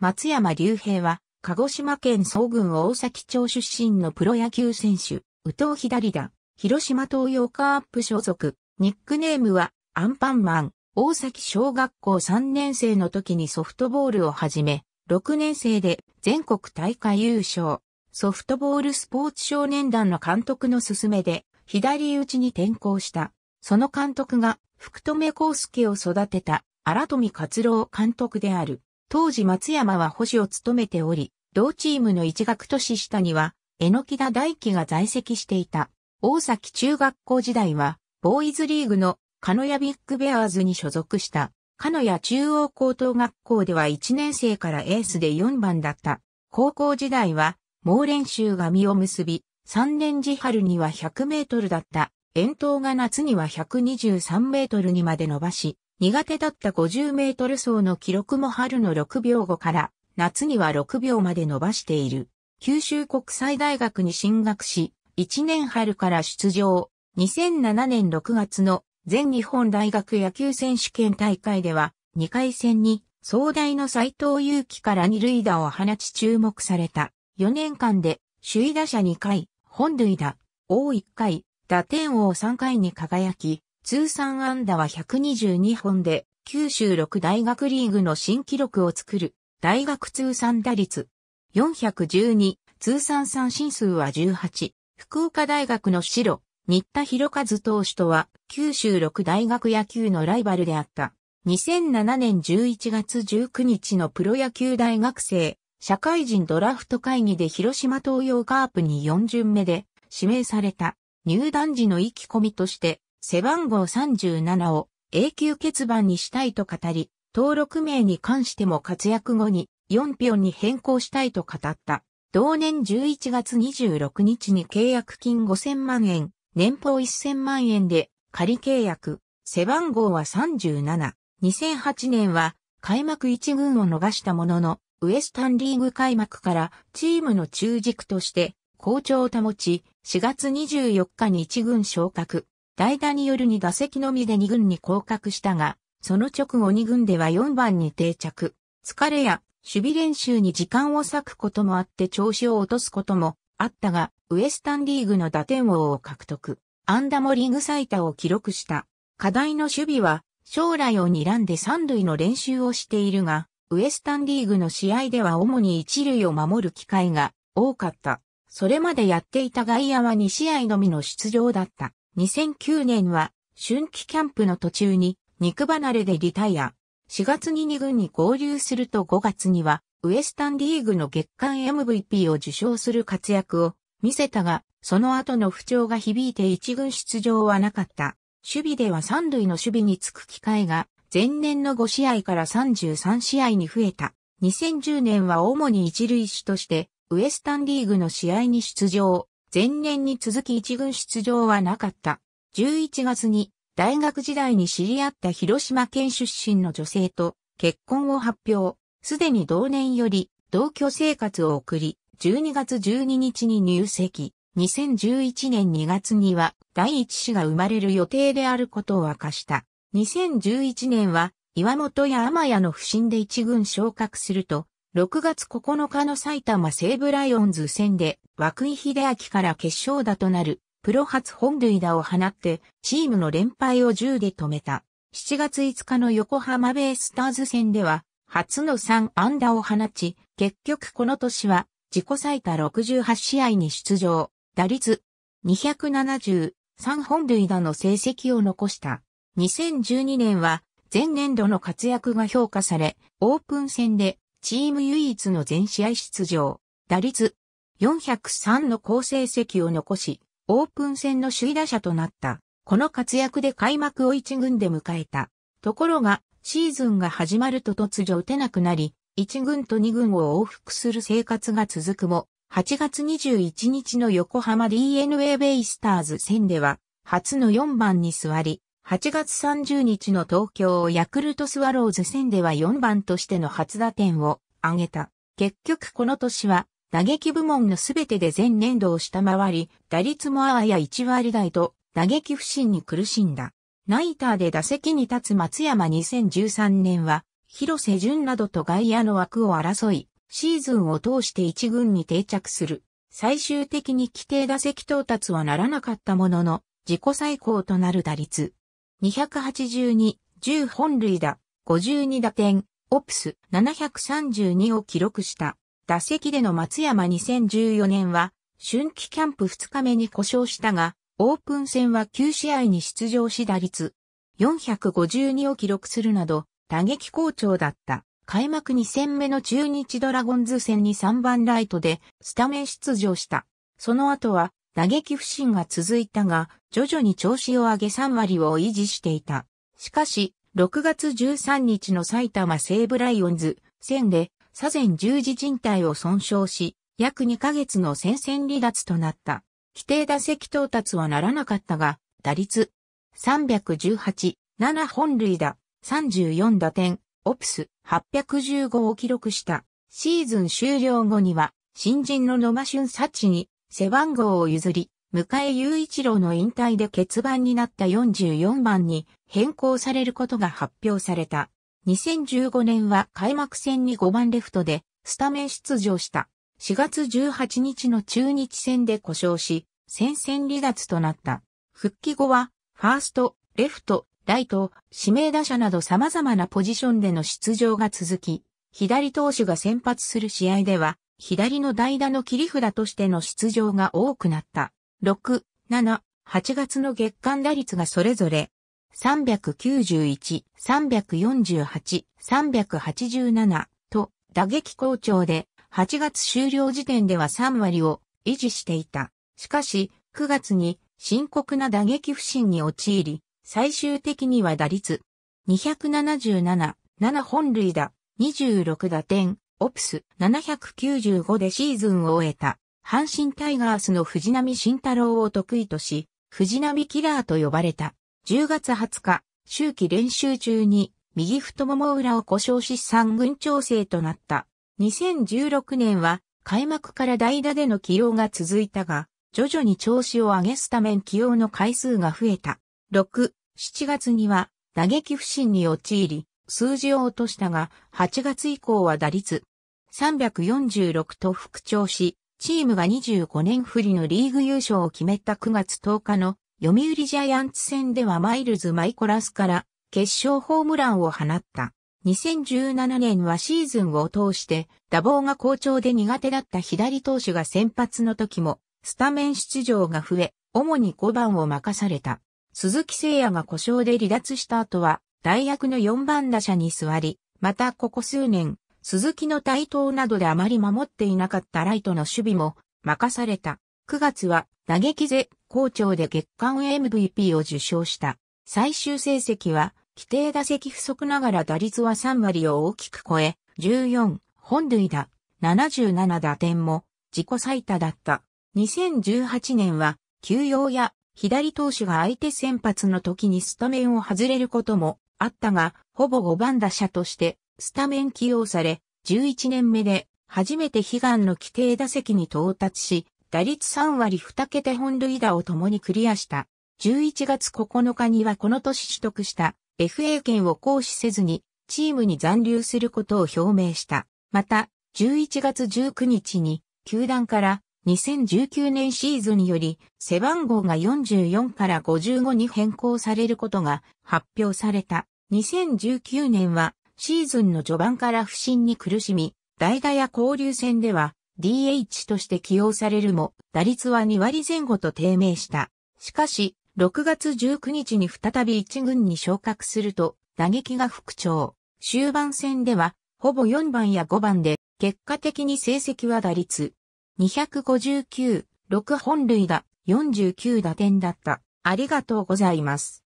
松山隆平は、鹿児島県総郡大崎町出身のプロ野球選手、宇藤左田、広島東洋カープ所属。ニックネームは、アンパンマン。大崎小学校3年生の時にソフトボールを始め、6年生で全国大会優勝。ソフトボールスポーツ少年団の監督の勧めで、左打ちに転向した。その監督が、福留康介を育てた、荒富勝郎監督である。当時松山は保守を務めており、同チームの一学年下には、榎田大輝が在籍していた。大崎中学校時代は、ボーイズリーグのカノヤビッグベアーズに所属した。カノヤ中央高等学校では1年生からエースで4番だった。高校時代は、猛練習が実を結び、3年時春には100メートルだった。遠投が夏には123メートルにまで伸ばし、苦手だった50メートル走の記録も春の6秒後から夏には6秒まで伸ばしている。九州国際大学に進学し、1年春から出場。2007年6月の全日本大学野球選手権大会では2回戦に壮大の斎藤祐樹から二塁打を放ち注目された。4年間で首位打者2回、本塁打、王1回、打点王3回に輝き、通算安打は122本で、九州六大学リーグの新記録を作る、大学通算打率412、通算三振数は18、福岡大学の白、新田博和投手とは、九州六大学野球のライバルであった。2007年11月19日のプロ野球大学生、社会人ドラフト会議で広島東洋カープに4巡目で指名された入団時の意気込みとして背番号37を永久欠番にしたいと語り、登録名に関しても活躍後に4ンに変更したいと語った。同年11月26日に契約金5000万円、年俸1000万円で仮契約、背番号は37。2008年は開幕1軍を逃したものの、ウエスタンリーグ開幕からチームの中軸として好調を保ち、4月24日に1軍昇格。代打による2打席のみで2軍に降格したが、その直後2軍では4番に定着。疲れや守備練習に時間を割くこともあって調子を落とすこともあったが、ウエスタンリーグの打点王を獲得。アンダモリーグ最多を記録した。課題の守備は、将来を睨んで三塁の練習をしているが、ウエスタンリーグの試合では主に一塁を守る機会が多かった。それまでやっていた外野は2試合のみの出場だった。2009年は春季キャンプの途中に肉離れでリタイア。4月に2軍に合流すると5月にはウエスタンリーグの月間 MVP を受賞する活躍を見せたが、その後の不調が響いて1軍出場はなかった。守備では3塁の守備につく機会が前年の5試合から33試合に増えた。2010年は主に一塁手としてウエスタンリーグの試合に出場。前年に続き一軍出場はなかった。11月に大学時代に知り合った広島県出身の女性と結婚を発表。すでに同年より同居生活を送り、12月12日に入籍。2011年2月には第一子が生まれる予定であることを明かした。2011年は岩本や天谷の不振で一軍昇格すると、6月9日の埼玉西武ライオンズ戦で、涌井秀明から決勝打となる、プロ初本塁打を放って、チームの連敗を10で止めた。7月5日の横浜ベイスターズ戦では、初の3安打を放ち、結局この年は、自己最多68試合に出場、打率273本塁打の成績を残した。2012年は、前年度の活躍が評価され、オープン戦でチーム唯一の全試合出場、打率403の好成績を残し、オープン戦の首位打者となった。この活躍で開幕を一軍で迎えた。ところが、シーズンが始まると突如打てなくなり、一軍と二軍を往復する生活が続くも、8月21日の横浜 DNA ベイスターズ戦では、初の4番に座り、8月30日の東京ヤクルトスワローズ戦では4番としての初打点を挙げた。結局この年は打撃部門のすべてで前年度を下回り、打率もあや1割台と打撃不振に苦しんだ。ナイターで打席に立つ松山2013年は、広瀬淳などと外野の枠を争い、シーズンを通して一軍に定着する。最終的に規定打席到達はならなかったものの、自己最高となる打率、282、10本塁打、52打点、オプス732を記録した。打席での松山2014年は、春季キャンプ2日目に故障したが、オープン戦は9試合に出場し打率452を記録するなど、打撃好調だった。開幕2戦目の中日ドラゴンズ戦に3番ライトでスタメン出場した。その後は打撃不振が続いたが、徐々に調子を上げ3割を維持していた。しかし、6月13日の埼玉西武ライオンズ戦で、左前十字靭帯を損傷し、約2ヶ月の戦線離脱となった。規定打席到達はならなかったが、打率318、7本塁打、34打点、オプス815を記録した。シーズン終了後には、新人の野間俊幸に背番号を譲り、迎え雄一郎の引退で欠番になった44番に変更されることが発表された。2015年は開幕戦に5番レフトでスタメン出場した。4月18日の中日戦で故障し、戦線離脱となった。復帰後は、ファースト、レフト、ライト、指名打者など様々なポジションでの出場が続き、左投手が先発する試合では、左の代打の切り札としての出場が多くなった。6、7、8月の月間打率がそれぞれ391、348、387と打撃好調で8月終了時点では3割を維持していた。しかし9月に深刻な打撃不振に陥り、最終的には打率277、7本塁打、26打点、オプス795でシーズンを終えた、阪神タイガースの藤波慎太郎を得意とし、藤波キラーと呼ばれた。10月20日、秋季練習中に、右太もも裏を故障し三軍調整となった。2016年は、開幕から代打での起用が続いたが、徐々に調子を上げすため起用の回数が増えた。6、7月には打撃不振に陥り、数字を落としたが、8月以降は打率346と復調し、チームが25年振りのリーグ優勝を決めた9月10日の読売ジャイアンツ戦ではマイルズ・マイコラスから決勝ホームランを放った。2017年はシーズンを通して打棒が好調で苦手だった左投手が先発の時もスタメン出場が増え、主に5番を任された。鈴木誠也が故障で離脱した後は、大役の4番打者に座り、またここ数年、鈴木の台頭などであまり守っていなかったライトの守備も任された。9月は打撃で好調で月間 MVP を受賞した。最終成績は規定打席不足ながら打率は3割を大きく超え、14本塁打、77打点も自己最多だった。2018年は休養や左投手が相手先発の時にスタメンを外れることもあったが、ほぼ5番打者としてスタメン起用され、11年目で初めて悲願の規定打席に到達し、打率3割2桁本塁打を共にクリアした。11月9日にはこの年取得した FA 権を行使せずにチームに残留することを表明した。また、11月19日に球団から2019年シーズンにより背番号が44から55に変更されることが発表された。2019年はシーズンの序盤から不振に苦しみ、代打や交流戦では DH として起用されるも、打率は2割前後と低迷した。しかし、6月19日に再び1軍に昇格すると、打撃が復調。終盤戦では、ほぼ4番や5番で、結果的に成績は打率。259、6本塁打、49打点だった。ありがとうございます。